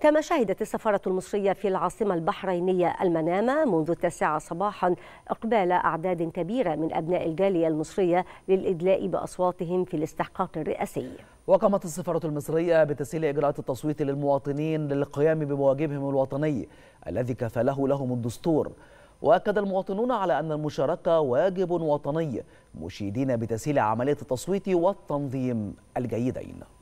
كما شهدت السفارة المصرية في العاصمة البحرينية المنامة منذ التاسعة صباحا إقبال أعداد كبيرة من أبناء الجالية المصرية للإدلاء بأصواتهم في الاستحقاق الرئاسي وقامت السفارة المصرية بتسهيل إجراءات التصويت للمواطنين للقيام بمواجبهم الوطني الذي كفله لهم الدستور وأكد المواطنون على أن المشاركة واجب وطني مشيدين بتسهيل عملية التصويت والتنظيم الجيدين